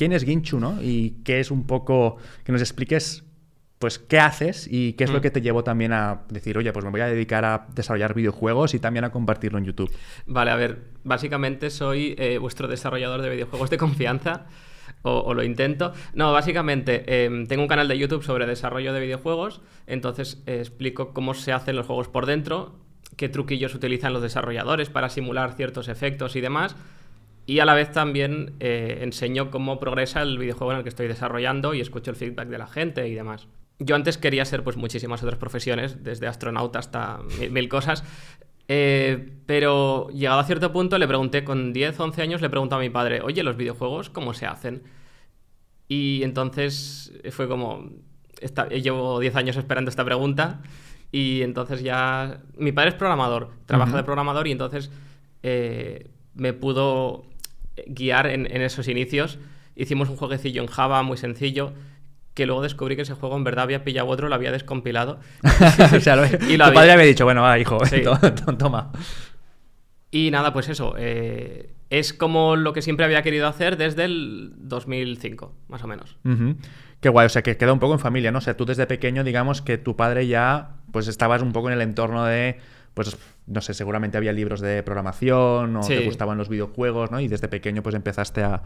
quién es Ginchu, ¿no? Y qué es un poco, que nos expliques pues qué haces y qué es lo mm. que te llevó también a decir, oye, pues me voy a dedicar a desarrollar videojuegos y también a compartirlo en YouTube. Vale, a ver, básicamente soy eh, vuestro desarrollador de videojuegos de confianza. O, lo intento. No, básicamente em, tengo un canal de YouTube sobre desarrollo de videojuegos, entonces eh, explico cómo se hacen los juegos por dentro, qué truquillos utilizan los desarrolladores para simular ciertos efectos y demás y a la vez también eh, enseño cómo progresa el videojuego en el que estoy desarrollando y escucho el feedback de la gente y demás. Yo antes quería ser pues muchísimas otras profesiones, desde astronauta hasta mil, cosas, eh, pero llegado a cierto punto le pregunté, con 10, 11 años le pregunté a mi padre, oye, los videojuegos, ¿cómo se hacen? Y entonces fue como, eh, llevo 10 años esperando esta pregunta y entonces ya, mi padre es programador, trabaja de programador y entonces me pudo guiar en, esos inicios. Hicimos un jueguecillo en Java muy sencillo que luego descubrí que ese juego en verdad había pillado otro, lo había descompilado. y tu había... padre había dicho, bueno, hijo, toma. Y nada, pues eso, eh, es como lo que siempre había querido hacer desde el 2005, más o menos. Qué guay, o sea, que queda un poco en familia, ¿no? O sea, tú desde pequeño, digamos que tu padre ya, pues estabas un poco en el entorno de, pues no sé, seguramente había libros de programación o te gustaban los videojuegos, ¿no? Y desde pequeño pues empezaste a,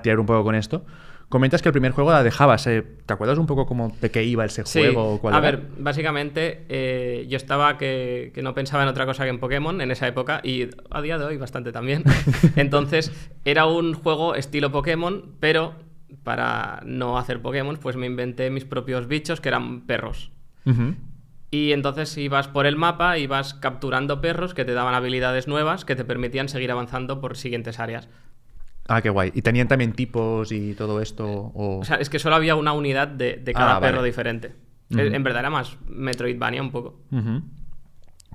tirar un poco con esto. Comentas que el primer juego la dejabas, eh, ¿te acuerdas un poco cómo, de qué iba ese juego? a ver, básicamente eh, yo estaba que, no pensaba en otra cosa que en Pokémon en esa época y a día de hoy bastante también. Entonces era un juego estilo Pokémon, pero para no hacer Pokémon pues me inventé mis propios bichos que eran perros. Y entonces ibas por el mapa, y ibas capturando perros que te daban habilidades nuevas que te permitían seguir avanzando por siguientes áreas. Ah, qué guay. ¿Y tenían también tipos y todo esto? O, sea, es que solo había una unidad de, ah, cada perro diferente. En verdad era más Metroidvania un poco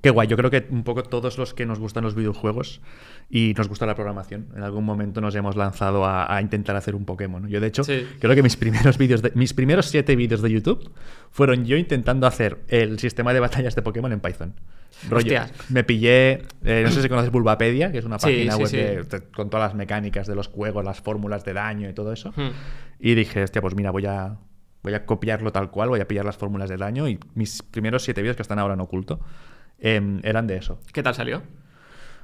guay, yo creo que un poco todos los que nos gustan los videojuegos y nos gusta la programación, en algún momento nos hemos lanzado a, intentar hacer un Pokémon. Yo, de hecho, creo que mis primeros vídeos, mis primeros siete vídeos de YouTube fueron yo intentando hacer el sistema de batallas de Pokémon en Python. me pillé, eh, no sé si conoces Bulbapedia, que es una página web con todas las mecánicas de los juegos, las fórmulas de daño y todo eso. Hmm. Y dije, hostia, pues mira, voy a, voy a copiarlo tal cual, voy a pillar las fórmulas de daño y mis primeros siete vídeos que están ahora en oculto Em, eran de eso. ¿Qué tal salió?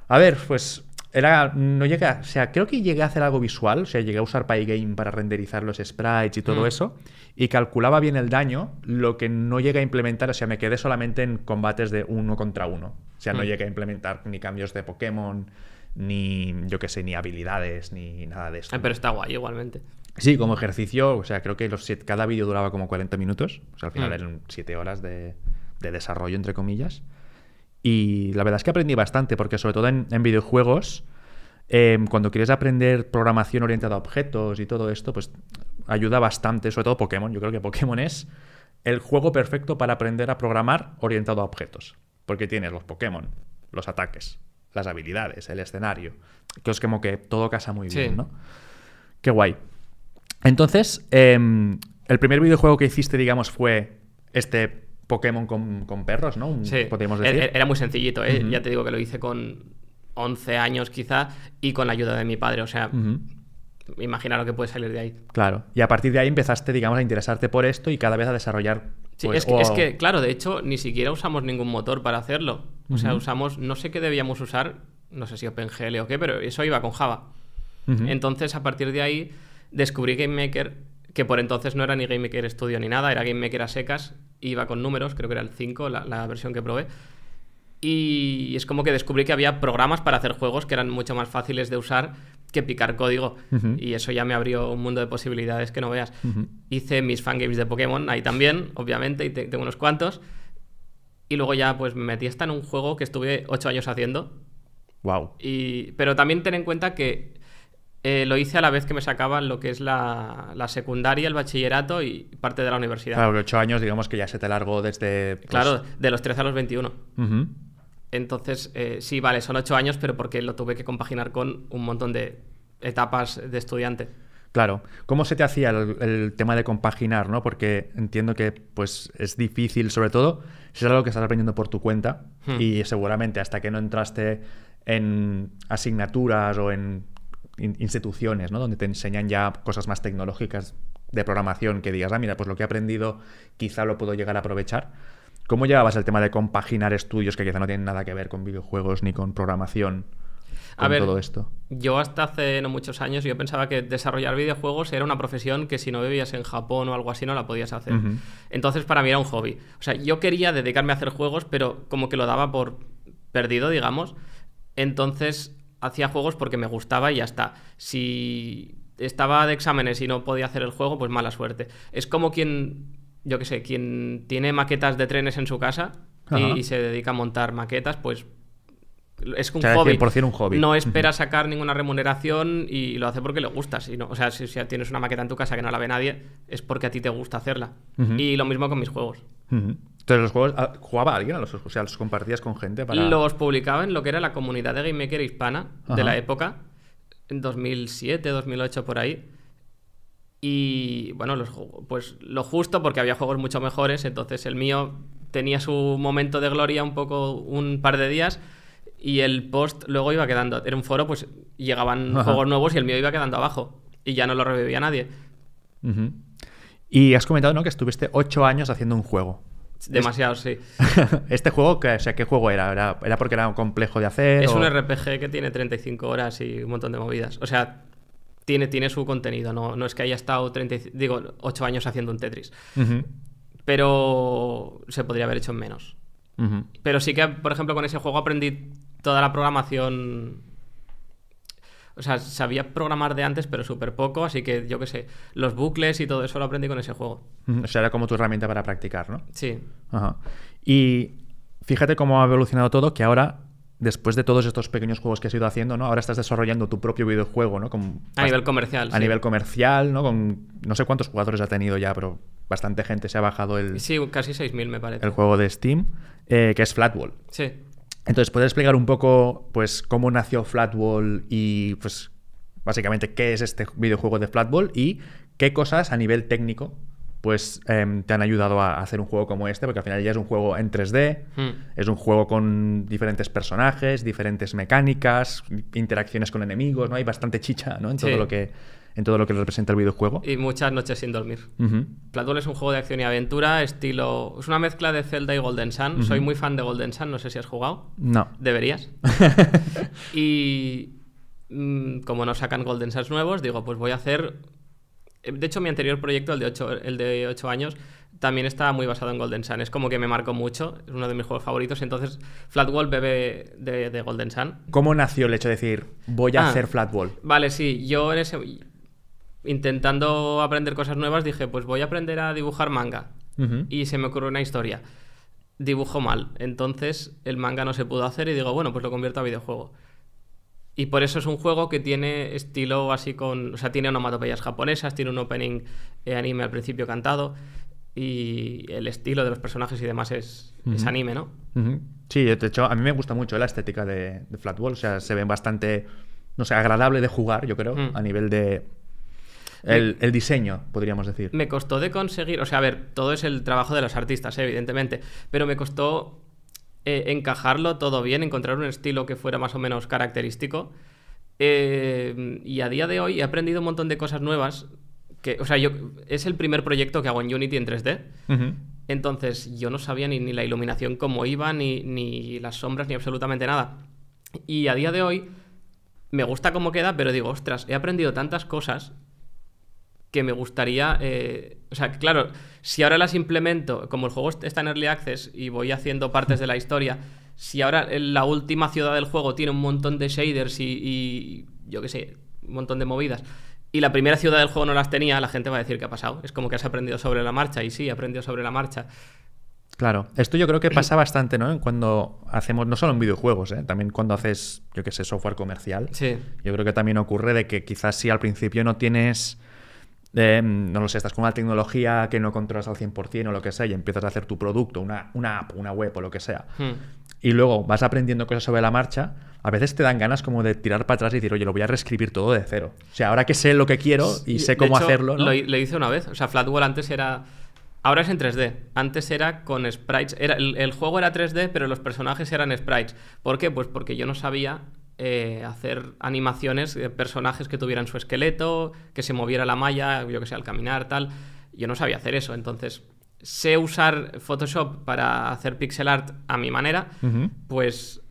A ver, pues era, no llegué o sea, creo que llegué a hacer algo visual, o sea, llegué a usar Pygame para renderizar los sprites y todo mm. eso, y calculaba bien el daño, lo que no llegué a implementar, o sea, me quedé solamente en combates de uno contra uno, o sea, no mm. llegué a implementar ni cambios de Pokémon, ni, yo qué sé, ni habilidades, ni nada de eso. Ah, pero está guay igualmente. Sí, como ejercicio, o sea, creo que los cada vídeo duraba como 40 minutos, o sea, al final mm. eran 7 horas de, de desarrollo, entre comillas. Y la verdad es que aprendí bastante, porque sobre todo en, videojuegos, em, cuando quieres aprender programación orientada a objetos y todo esto, pues ayuda bastante, sobre todo Pokémon. Yo creo que Pokémon es el juego perfecto para aprender a programar orientado a objetos. Porque tienes los Pokémon, los ataques, las habilidades, el escenario. Que os como que todo casa muy bien, ¿no? Qué guay. Entonces, em, el primer videojuego que hiciste, digamos, fue este Pokémon con, perros, ¿no? sí. Era muy sencillito, ¿eh? Ya te digo que lo hice con 11 años quizá y con la ayuda de mi padre, o sea... imagina lo que puede salir de ahí. Claro. Y a partir de ahí empezaste, digamos, a interesarte por esto y cada vez a desarrollar. Sí, pues, es, que, claro, de hecho, ni siquiera usamos ningún motor para hacerlo. O sea, usamos, no sé qué debíamos usar, no sé si OpenGL o qué, pero eso iba con Java. Entonces, a partir de ahí, descubrí GameMaker, que por entonces no era ni GameMaker Studio ni nada, era GameMaker a secas, iba con números, creo que era el 5, la, versión que probé. Y es como que descubrí que había programas para hacer juegos que eran mucho más fáciles de usar que picar código. Y eso ya me abrió un mundo de posibilidades que no veas. Hice mis fangames de Pokémon ahí también, obviamente, y tengo unos cuantos. Y luego ya pues me metí hasta en un juego que estuve 8 años haciendo. Wow. Y, pero también ten en cuenta que eh, lo hice a la vez que me sacaban lo que es la, la, secundaria, el bachillerato y parte de la universidad. Claro, ocho años, digamos que ya se te largó desde. Pues claro, de los 13 a los 21. Entonces, eh, sí, vale, son ocho años, pero porque lo tuve que compaginar con un montón de etapas de estudiante. Claro. ¿Cómo se te hacía el, tema de compaginar, no? Porque entiendo que pues, es difícil, sobre todo, si es algo que estás aprendiendo por tu cuenta hmm. y seguramente hasta que no entraste en asignaturas o en instituciones, ¿no? Donde te enseñan ya cosas más tecnológicas de programación que digas, ah, mira, pues lo que he aprendido quizá lo puedo llegar a aprovechar. ¿Cómo llevabas el tema de compaginar estudios que quizá no tienen nada que ver con videojuegos ni con programación? Con a ver, todo esto? Yo hasta hace no muchos años yo pensaba que desarrollar videojuegos era una profesión que si no vivías en Japón o algo así no la podías hacer. Entonces para mí era un hobby. O sea, yo quería dedicarme a hacer juegos, pero como que lo daba por perdido, digamos. Entonces hacía juegos porque me gustaba y ya está. Si estaba de exámenes y no podía hacer el juego, pues mala suerte. Es como quien, yo qué sé, quien tiene maquetas de trenes en su casa y, se dedica a montar maquetas, pues es un, hobby. un hobby. No espera sacar ninguna remuneración y lo hace porque le gusta. Si o sea, si, ya tienes una maqueta en tu casa que no la ve nadie, es porque a ti te gusta hacerla. Y lo mismo con mis juegos. Entonces, los juegos, ah, ¿jugaba alguien a los O sea, ¿los compartías con gente para...? Los publicaba en lo que era la comunidad de game maker hispana de la época, en 2007, 2008, por ahí. Y, bueno, los, pues lo justo, porque había juegos mucho mejores, entonces el mío tenía su momento de gloria un poco, un par de días, y el post luego iba quedando... Era un foro, pues llegaban juegos nuevos y el mío iba quedando abajo, y ya no lo revivía nadie. Y has comentado, ¿no?, que estuviste ocho años haciendo un juego. Demasiado, sí. este juego, que, o sea, ¿qué juego era? era? porque era complejo de hacer? Es un RPG que tiene 35 horas y un montón de movidas. O sea, tiene, tiene su contenido, no, es que haya estado 30, digo, 8 años haciendo un Tetris. Pero se podría haber hecho en menos. Pero sí que, por ejemplo, con ese juego aprendí toda la programación o sea, sabía programar de antes, pero súper poco, así que yo qué sé, los bucles y todo eso lo aprendí con ese juego. O sea, era como tu herramienta para practicar, ¿no? Sí. Ajá. Y fíjate cómo ha evolucionado todo, que ahora después de todos estos pequeños juegos que has ido haciendo, ¿no? Ahora estás desarrollando tu propio videojuego, ¿no? a nivel comercial. A nivel comercial, ¿no? Con no sé cuántos jugadores ha tenido ya, pero bastante gente se ha bajado el... Sí, casi 6.000 me parece. El juego de Steam, eh, que es Flatwall. Sí. Entonces, puedes explicar un poco pues, cómo nació Flatwall y pues, básicamente qué es este videojuego de Flatball y qué cosas a nivel técnico pues em, te han ayudado a hacer un juego como este, porque al final ya es un juego en 3D, hmm. es un juego con diferentes personajes, diferentes mecánicas, interacciones con enemigos, ¿no? Hay bastante chicha, ¿no? En todo lo que en todo lo que representa el videojuego. Y muchas noches sin dormir. Uh es un juego de acción y aventura, estilo. Es una mezcla de Zelda y Golden Sun. Soy muy fan de Golden Sun, no sé si has jugado. No. Deberías. y. Mm, como no sacan Golden Suns nuevos, digo, pues voy a hacer. Eh, de hecho, mi anterior proyecto, el de 8, el de 8 años, también estaba muy basado en Golden Sun. Es como que me marcó mucho, es uno de mis juegos favoritos. Entonces, Flatwall bebe de, de Golden Sun. ¿Cómo nació el hecho de decir, voy a ah. hacer Flatwall? Vale, sí, yo en ese intentando aprender cosas nuevas, dije, pues voy a aprender a dibujar manga. Y se me ocurrió una historia. Dibujo mal. Entonces el manga no se pudo hacer y digo, bueno, pues lo convierto a videojuego. Y por eso es un juego que tiene estilo así con... O sea, tiene onomatopeyas japonesas, tiene un opening eh, anime al principio cantado y el estilo de los personajes y demás es, es anime, ¿no? Sí, de hecho, a mí me gusta mucho la estética de, de Flatwall. O sea, se ve bastante, no sé, agradable de jugar, yo creo, mm. a nivel de el, diseño, podríamos decir. Me costó de conseguir, o sea, a ver, todo es el trabajo de los artistas, eh, evidentemente, pero me costó eh, encajarlo todo bien, encontrar un estilo que fuera más o menos característico. Eh, y a día de hoy he aprendido un montón de cosas nuevas. Que, o sea, yo, es el primer proyecto que hago en Unity en 3D. Entonces yo no sabía ni, la iluminación cómo iba, ni, ni las sombras, ni absolutamente nada. Y a día de hoy me gusta cómo queda, pero digo, ostras, he aprendido tantas cosas que me gustaría. Eh, o sea, claro, si ahora las implemento, como el juego está en Early Access y voy haciendo partes de la historia, si ahora la última ciudad del juego tiene un montón de shaders y, yo qué sé, un montón de movidas, y la primera ciudad del juego no las tenía, la gente va a decir que ha pasado. Es como que has aprendido sobre la marcha, y sí, he aprendido sobre la marcha. Claro, esto yo creo que pasa bastante, ¿no? Cuando hacemos, no solo en videojuegos, ¿eh? también cuando haces, yo qué sé, software comercial. Sí. Yo creo que también ocurre de que quizás si al principio no tienes Mm, no lo sé, estás con una tecnología que no controlas al 100% o lo que sea y empiezas a hacer tu producto, una, una app, una web o lo que sea. Hmm. Y luego vas aprendiendo cosas sobre la marcha, a veces te dan ganas como de tirar para atrás y decir, oye, lo voy a reescribir todo de cero. O sea, ahora que sé lo que quiero y sé cómo hacerlo. ¿no? Lo, hice una vez. O sea, Flatwall antes era. Ahora es en 3D. Antes era con sprites. Era, el, el, juego era 3D, pero los personajes eran sprites. ¿Por qué? Pues porque yo no sabía eh, hacer animaciones de personajes que tuvieran su esqueleto, que se moviera la malla, yo que sé, al caminar, tal. Yo no sabía hacer eso, entonces sé usar Photoshop para hacer pixel art a mi manera, pues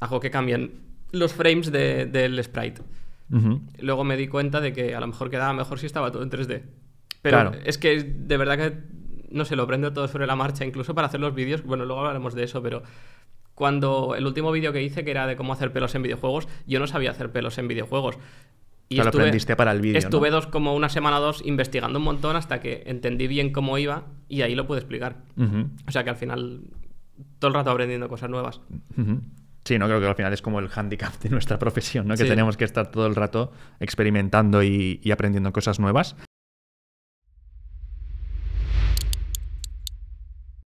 hago que cambien los frames del sprite. Luego me di cuenta de que a lo mejor quedaba mejor si estaba todo en 3D. Pero es que de verdad que no se lo prendo todo sobre la marcha, incluso para hacer los vídeos. Bueno, luego hablaremos de eso, pero cuando el último vídeo que hice, que era de cómo hacer pelos en videojuegos, yo no sabía hacer pelos en videojuegos. Y estuve, lo aprendiste para el vídeo. Estuve dos, como una semana o dos investigando un montón hasta que entendí bien cómo iba y ahí lo pude explicar. O sea que al final, todo el rato aprendiendo cosas nuevas. Sí, no creo que al final es como el handicap de nuestra profesión, ¿no? Que tenemos que estar todo el rato experimentando y aprendiendo cosas nuevas.